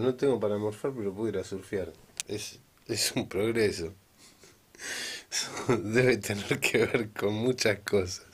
No tengo para morfar, pero puedo ir a surfear. Es, un progreso. debe tener que ver con muchas cosas.